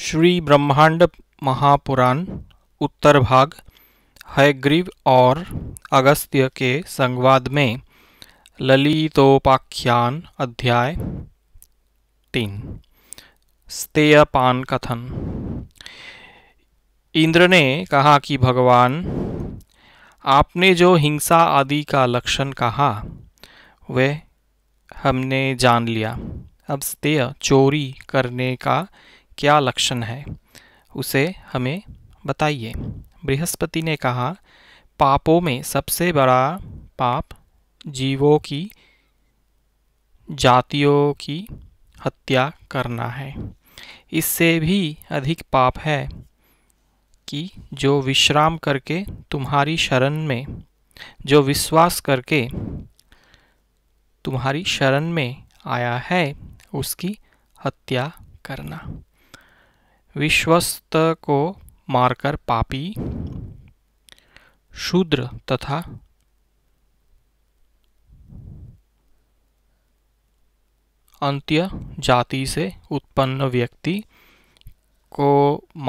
श्री ब्रह्मांड महापुराण उत्तर भाग हयग्रीव और अगस्त्य के संवाद में ललितोपाख्यान अध्याय तीन स्तेयपान कथन इंद्र ने कहा कि भगवान आपने जो हिंसा आदि का लक्षण कहा वह हमने जान लिया अब स्तेय चोरी करने का क्या लक्षण है उसे हमें बताइए बृहस्पति ने कहा पापों में सबसे बड़ा पाप जीवों की जातियों की हत्या करना है इससे भी अधिक पाप है कि जो विश्राम करके तुम्हारी शरण में जो विश्वास करके तुम्हारी शरण में आया है उसकी हत्या करना विश्वस्त को मारकर पापी शूद्र तथा अंत्य जाति से उत्पन्न व्यक्ति को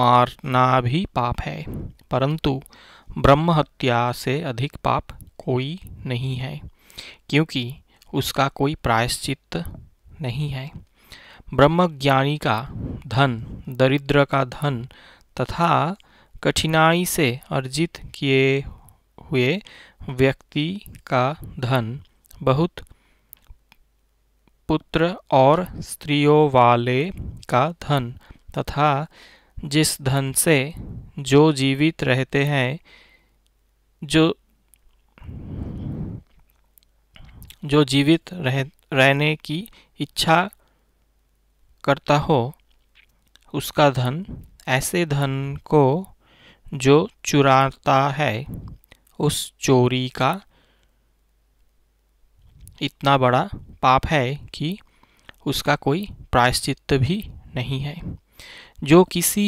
मारना भी पाप है परंतु ब्रह्म हत्या से अधिक पाप कोई नहीं है क्योंकि उसका कोई प्रायश्चित नहीं है ब्रह्मज्ञानी का धन दरिद्र का धन तथा कठिनाई से अर्जित किए हुए व्यक्ति का धन बहुत पुत्र और स्त्रियों वाले का धन तथा जिस धन से जो जीवित रहते हैं जो जो जीवित रह रहने की इच्छा करता हो उसका धन ऐसे धन को जो चुराता है उस चोरी का इतना बड़ा पाप है कि उसका कोई प्रायश्चित भी नहीं है जो किसी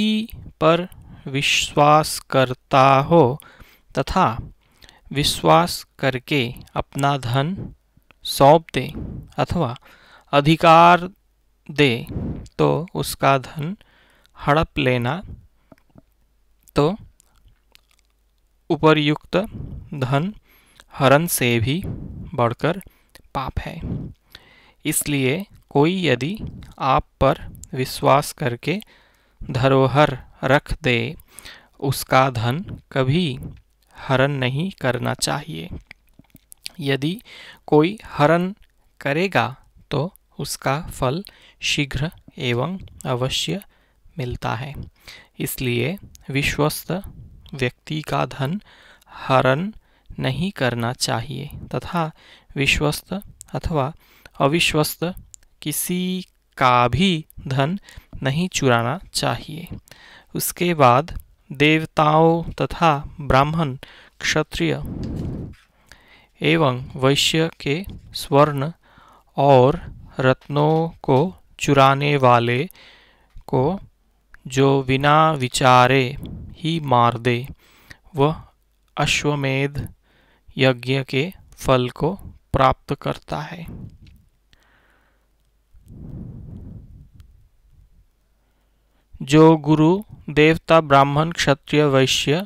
पर विश्वास करता हो तथा विश्वास करके अपना धन सौंप दे अथवा अधिकार दे तो उसका धन हड़प लेना तो उपरयुक्त धन हरण से भी बढ़कर पाप है इसलिए कोई यदि आप पर विश्वास करके धरोहर रख दे उसका धन कभी हरण नहीं करना चाहिए यदि कोई हरण करेगा तो उसका फल शीघ्र एवं अवश्य मिलता है इसलिए विश्वस्त व्यक्ति का धन हरण नहीं करना चाहिए तथा विश्वस्त अथवा अविश्वस्त किसी का भी धन नहीं चुराना चाहिए उसके बाद देवताओं तथा ब्राह्मण क्षत्रिय एवं वैश्य के स्वर्ण और रत्नों को चुराने वाले को जो बिना विचारे ही मार दे वह अश्वमेध यज्ञ के फल को प्राप्त करता है जो गुरु देवता ब्राह्मण क्षत्रिय वैश्य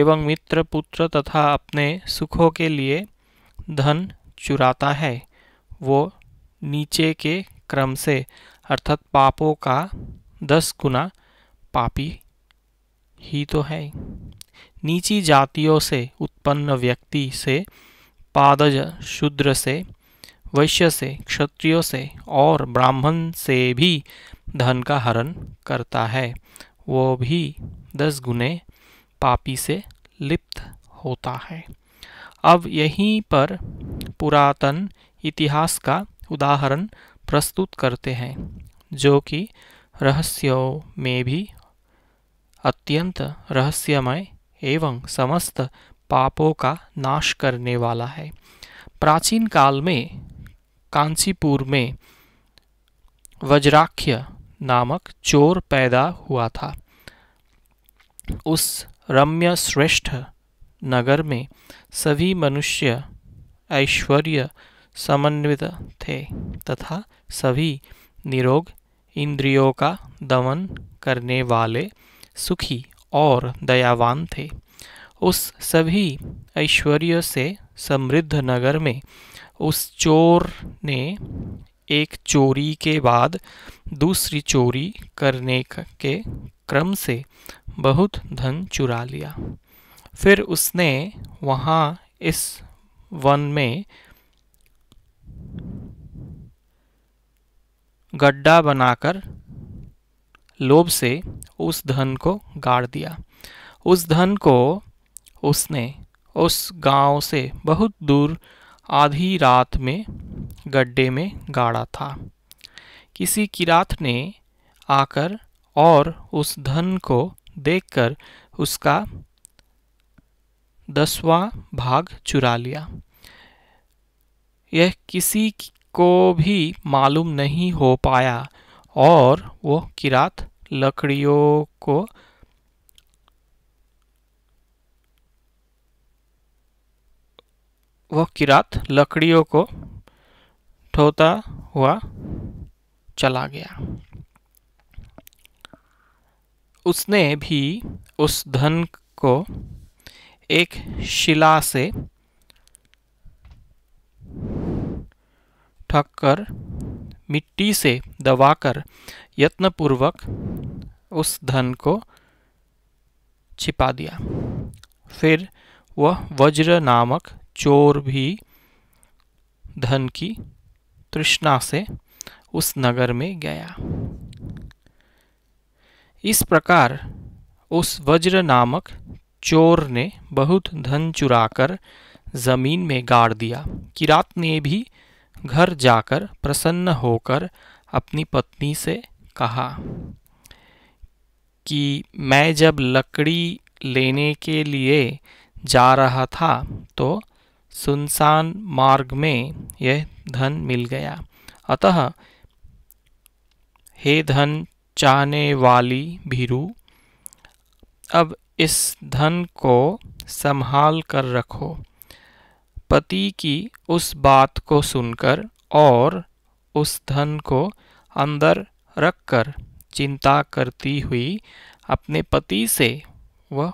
एवं मित्र पुत्र तथा अपने सुखों के लिए धन चुराता है वो नीचे के क्रम से अर्थात पापों का दस गुना पापी ही तो है नीची जातियों से उत्पन्न व्यक्ति से पादज शूद्र से वैश्य से क्षत्रियों से और ब्राह्मण से भी धन का हरण करता है वो भी दस गुने पापी से लिप्त होता है अब यहीं पर पुरातन इतिहास का उदाहरण प्रस्तुत करते हैं जो कि रहस्यों में भी अत्यंत रहस्यमय एवं समस्त पापों का नाश करने वाला है प्राचीन काल में कांचीपुर में वज्राख्य नामक चोर पैदा हुआ था उस रम्य श्रेष्ठ नगर में सभी मनुष्य ऐश्वर्य समन्वित थे तथा सभी निरोग इंद्रियों का दमन करने वाले सुखी और दयावान थे उस सभी ऐश्वर्य से समृद्ध नगर में उस चोर ने एक चोरी के बाद दूसरी चोरी करने के क्रम से बहुत धन चुरा लिया फिर उसने वहाँ इस वन में गड्ढा बनाकर लोभ से उस धन को गाड़ दिया उस धन को उसने उस गांव से बहुत दूर आधी रात में गड्ढे में गाड़ा था किसी किरात ने आकर और उस धन को देखकर उसका दसवां भाग चुरा लिया यह किसी को भी मालूम नहीं हो पाया और वो किरात लकड़ियों को वह किरात लकड़ियों को ठोता हुआ चला गया उसने भी उस धन को एक शिला से ढककर मिट्टी से दबाकर यत्नपूर्वक उस धन को छिपा दिया फिर वह वज्र नामक चोर भी धन की तृष्णा से उस नगर में गया इस प्रकार उस वज्र नामक चोर ने बहुत धन चुराकर जमीन में गाड़ दिया किरात ने भी घर जाकर प्रसन्न होकर अपनी पत्नी से कहा कि मैं जब लकड़ी लेने के लिए जा रहा था तो सुनसान मार्ग में यह धन मिल गया अतः हे धन चाहने वाली भीरू अब इस धन को संभाल कर रखो पति की उस बात को सुनकर और उस धन को अंदर रखकर चिंता करती हुई अपने पति से वह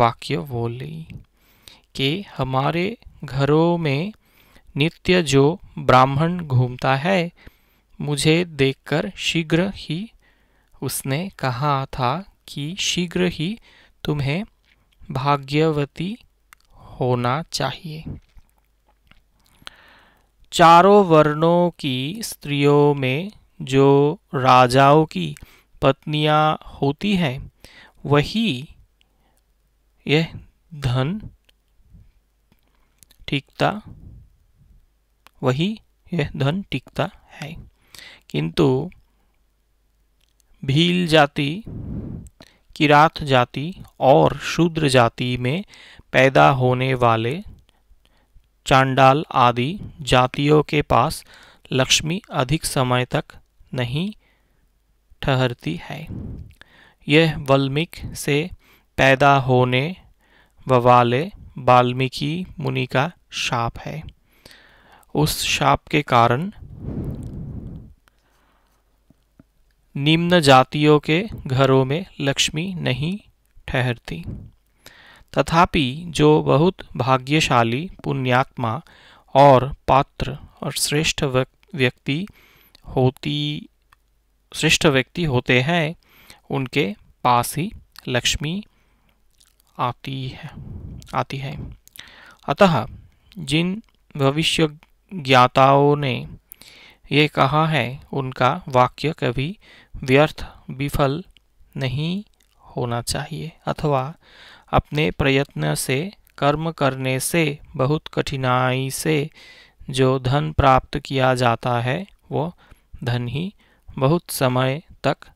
वाक्य बोली कि हमारे घरों में नित्य जो ब्राह्मण घूमता है मुझे देखकर शीघ्र ही उसने कहा था कि शीघ्र ही तुम्हें भाग्यवती होना चाहिए चारों वर्णों की स्त्रियों में जो राजाओं की पत्नियां होती हैं वही यह धन टिकता वही यह धन टिकता है किंतु भील जाति किरात जाति और शूद्र जाति में पैदा होने वाले चांडाल आदि जातियों के पास लक्ष्मी अधिक समय तक नहीं ठहरती है यह वाल्मीकि से पैदा होने वाले वाल्मीकि मुनि का शाप है उस शाप के कारण निम्न जातियों के घरों में लक्ष्मी नहीं ठहरती तथापि जो बहुत भाग्यशाली पुण्यात्मा और पात्र और श्रेष्ठ व्यक्ति होती श्रेष्ठ व्यक्ति होते हैं उनके पास ही लक्ष्मी आती है आती है अतः जिन भविष्य ज्ञाताओं ने ये कहा है उनका वाक्य कभी व्यर्थ विफल नहीं होना चाहिए अथवा अपने प्रयत्न से कर्म करने से बहुत कठिनाई से जो धन प्राप्त किया जाता है वो धन ही बहुत समय तक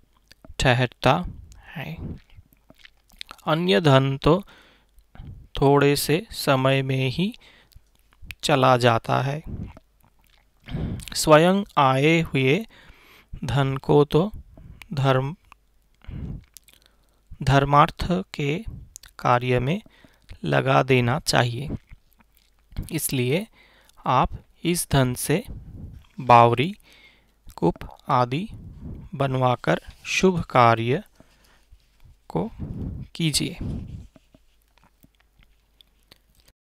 ठहरता है अन्य धन तो थोड़े से समय में ही चला जाता है स्वयं आए हुए धन को तो धर्म धर्मार्थ के कार्य में लगा देना चाहिए इसलिए आप इस धन से बावरी कुप आदि बनवाकर शुभ कार्य को कीजिए